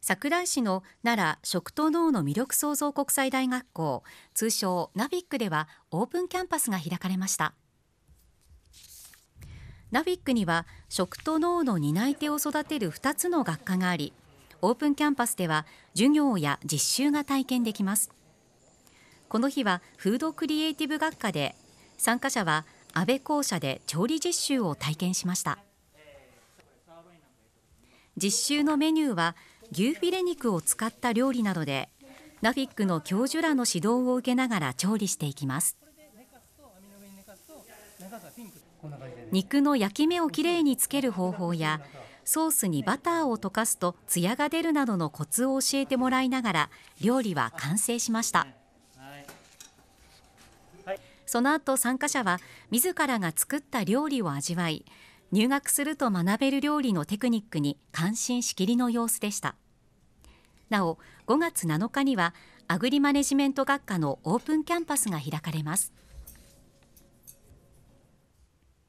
桜井市の奈良食と農の魅力創造国際大学校通称ナビックではオープンキャンパスが開かれましたナビックには食と農の担い手を育てる2つの学科がありオープンキャンパスでは授業や実習が体験できますこの日はフードクリエイティブ学科で参加者は安倍校舎で調理実習を体験しました実習のメニューは牛フィレ肉を使った料理などでナフィックの教授らの指導を受けながら調理していきます肉の焼き目をきれいにつける方法やソースにバターを溶かすとツヤが出るなどのコツを教えてもらいながら料理は完成しましたその後参加者は自らが作った料理を味わい入学すると学べる料理のテクニックに感心しきりの様子でした。なお5月7日にはアグリマネジメント学科のオープンキャンパスが開かれます